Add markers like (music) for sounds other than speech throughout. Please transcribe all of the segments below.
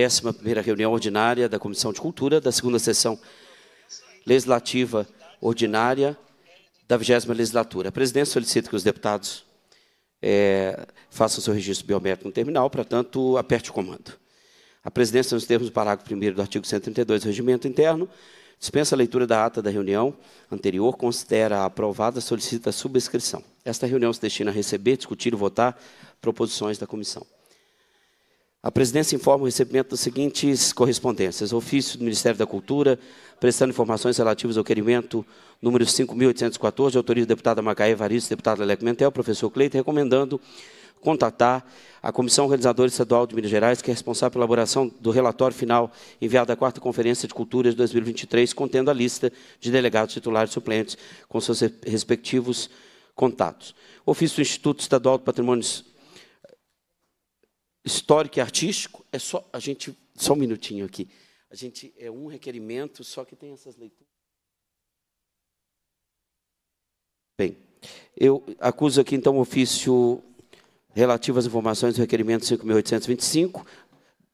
11ª reunião ordinária da Comissão de Cultura, da segunda sessão legislativa ordinária da 20 legislatura. A presidência solicita que os deputados é, façam seu registro biométrico no terminal, para tanto, aperte o comando. A presidência, nos termos do parágrafo 1 do artigo 132 do Regimento Interno, dispensa a leitura da ata da reunião anterior, considera a aprovada, solicita a subscrição. Esta reunião se destina a receber, discutir e votar proposições da comissão. A presidência informa o recebimento das seguintes correspondências: ofício do Ministério da Cultura, prestando informações relativas ao querimento número 5.814, autoriza o deputado Macaé Varice, deputado Leleco Mentel, professor Cleiton, recomendando contatar a Comissão Organizadora Estadual de Minas Gerais, que é responsável pela elaboração do relatório final enviado à quarta Conferência de Cultura de 2023, contendo a lista de delegados titulares e suplentes com seus respectivos contatos. Ofício do Instituto Estadual de Patrimônios histórico e artístico, é só a gente só um minutinho aqui. A gente é um requerimento, só que tem essas leituras. Bem, eu acuso aqui então o ofício relativo às informações do requerimento 5825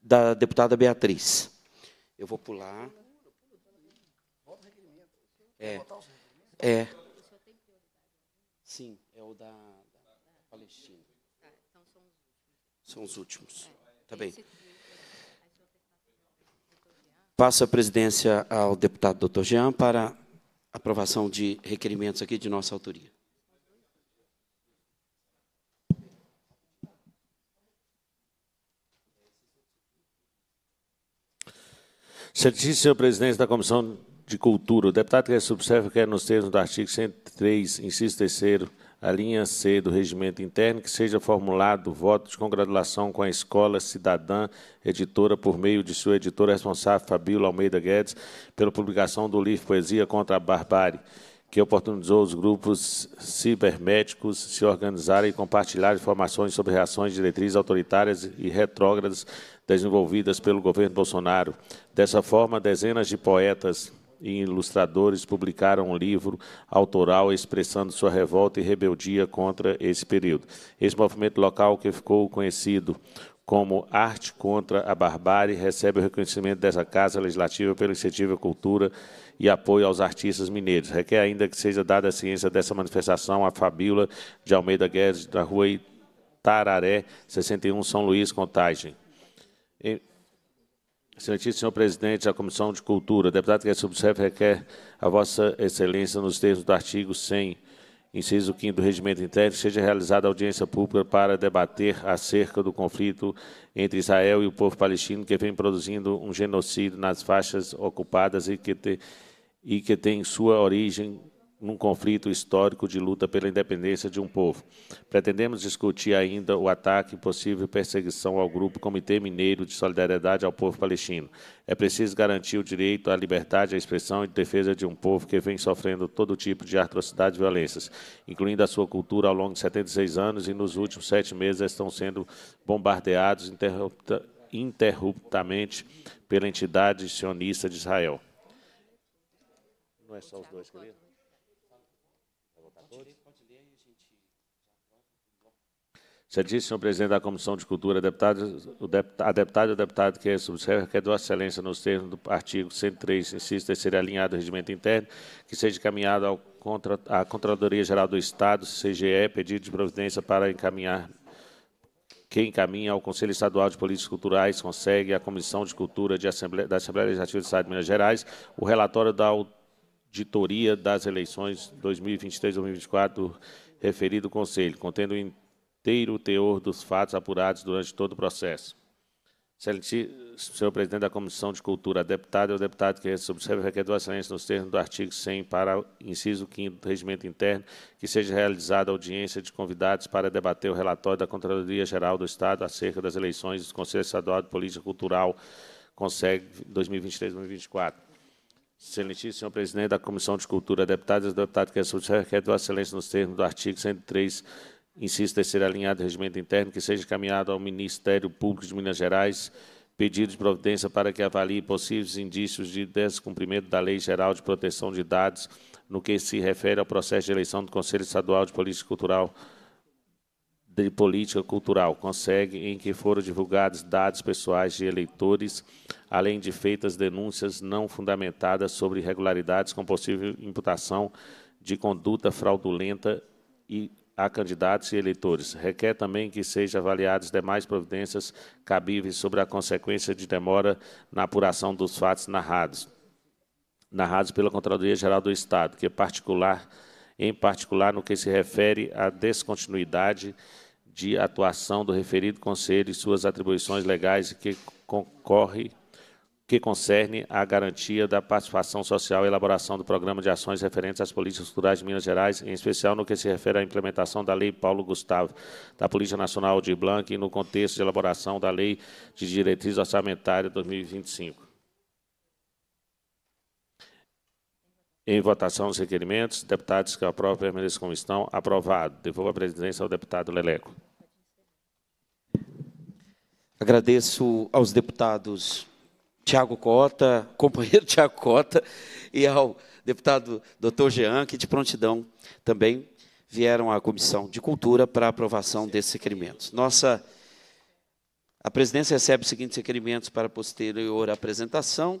da deputada Beatriz. Eu vou pular. É. É. Sim, é o da Palestina. São os últimos. Está bem. Passo a presidência ao deputado doutor Jean para aprovação de requerimentos aqui de nossa autoria. Certíssimo, presidente da Comissão de Cultura. O deputado que é subserve quer, é nos termos do artigo 103, inciso terceiro a linha C do regimento interno, que seja formulado voto de congratulação com a Escola Cidadã Editora, por meio de sua editora responsável, Fabíola Almeida Guedes, pela publicação do livro Poesia contra a Barbárie, que oportunizou os grupos cibernéticos se organizarem e compartilhar informações sobre reações diretrizes autoritárias e retrógradas desenvolvidas pelo governo Bolsonaro. Dessa forma, dezenas de poetas e ilustradores publicaram um livro autoral expressando sua revolta e rebeldia contra esse período. Esse movimento local, que ficou conhecido como Arte contra a Barbárie, recebe o reconhecimento dessa Casa Legislativa pelo iniciativa cultura e apoio aos artistas mineiros. Requer ainda que seja dada a ciência dessa manifestação à Fabíola de Almeida Guedes, da rua Itararé, 61, São Luís, Contagem. Excelentíssimo senhor presidente da Comissão de Cultura, deputado que é requer a vossa excelência nos termos do artigo 100, inciso 5 do regimento interno, seja realizada audiência pública para debater acerca do conflito entre Israel e o povo palestino que vem produzindo um genocídio nas faixas ocupadas e que, te, e que tem sua origem num conflito histórico de luta pela independência de um povo. Pretendemos discutir ainda o ataque e possível perseguição ao grupo Comitê Mineiro de Solidariedade ao Povo Palestino. É preciso garantir o direito à liberdade, à expressão e defesa de um povo que vem sofrendo todo tipo de atrocidades e violências, incluindo a sua cultura ao longo de 76 anos e nos últimos sete meses estão sendo bombardeados interrupta, interruptamente pela entidade sionista de Israel. Não é só os dois, querido? Pode pode ler, a gente já aprova. Já disse, senhor presidente da Comissão de Cultura, deputado, o deputado, a deputada e o deputado que é subscreve requer é Excelência, nos termos do artigo 103, inciso terceiro alinhado ao regimento interno, que seja encaminhado ao contra, à Controladoria Geral do Estado, CGE, pedido de providência para encaminhar que encaminha ao Conselho Estadual de Políticas Culturais, consegue à Comissão de Cultura de Assembleia, da Assembleia Legislativa do Estado de Minas Gerais o relatório da autoridade auditoria das eleições 2023-2024 referido ao Conselho, contendo o inteiro teor dos fatos apurados durante todo o processo. Excelentíssimo Senhor presidente da Comissão de Cultura, deputado é o deputado que subscreve requer a excelência nos termos do artigo 100 para inciso 5 do regimento interno, que seja realizada audiência de convidados para debater o relatório da Controladoria Geral do Estado acerca das eleições do Conselho Estadual de Política Cultural, Consegue 2023-2024. Excelentíssimo presidente da Comissão de Cultura, deputados e deputados que assunto requer do excelência nos termos do artigo 103, em terceiro alinhado do regimento interno, que seja encaminhado ao Ministério Público de Minas Gerais pedido de providência para que avalie possíveis indícios de descumprimento da Lei Geral de Proteção de Dados no que se refere ao processo de eleição do Conselho Estadual de Política Cultural de política cultural, consegue em que foram divulgados dados pessoais de eleitores, além de feitas denúncias não fundamentadas sobre irregularidades com possível imputação de conduta fraudulenta e a candidatos e eleitores. Requer também que sejam avaliadas demais providências cabíveis sobre a consequência de demora na apuração dos fatos narrados, narrados pela Controladoria Geral do Estado, que é particular, em particular no que se refere à descontinuidade de atuação do referido conselho e suas atribuições legais que concorre que concerne a garantia da participação social e elaboração do programa de ações referentes às políticas culturais de Minas Gerais, em especial no que se refere à implementação da Lei Paulo Gustavo da Polícia Nacional de Blanc e no contexto de elaboração da Lei de Diretriz Orçamentária 2025. Em votação os requerimentos, deputados que aprovam permaneçam como estão. Aprovado. Devolvo a presidência ao deputado Leleco. Agradeço aos deputados Tiago Cota, companheiro (laughs) Tiago Cota, e ao deputado doutor Jean, que de prontidão também vieram à Comissão de Cultura para aprovação desses requerimentos. Nossa, a presidência recebe os seguintes requerimentos para posterior apresentação.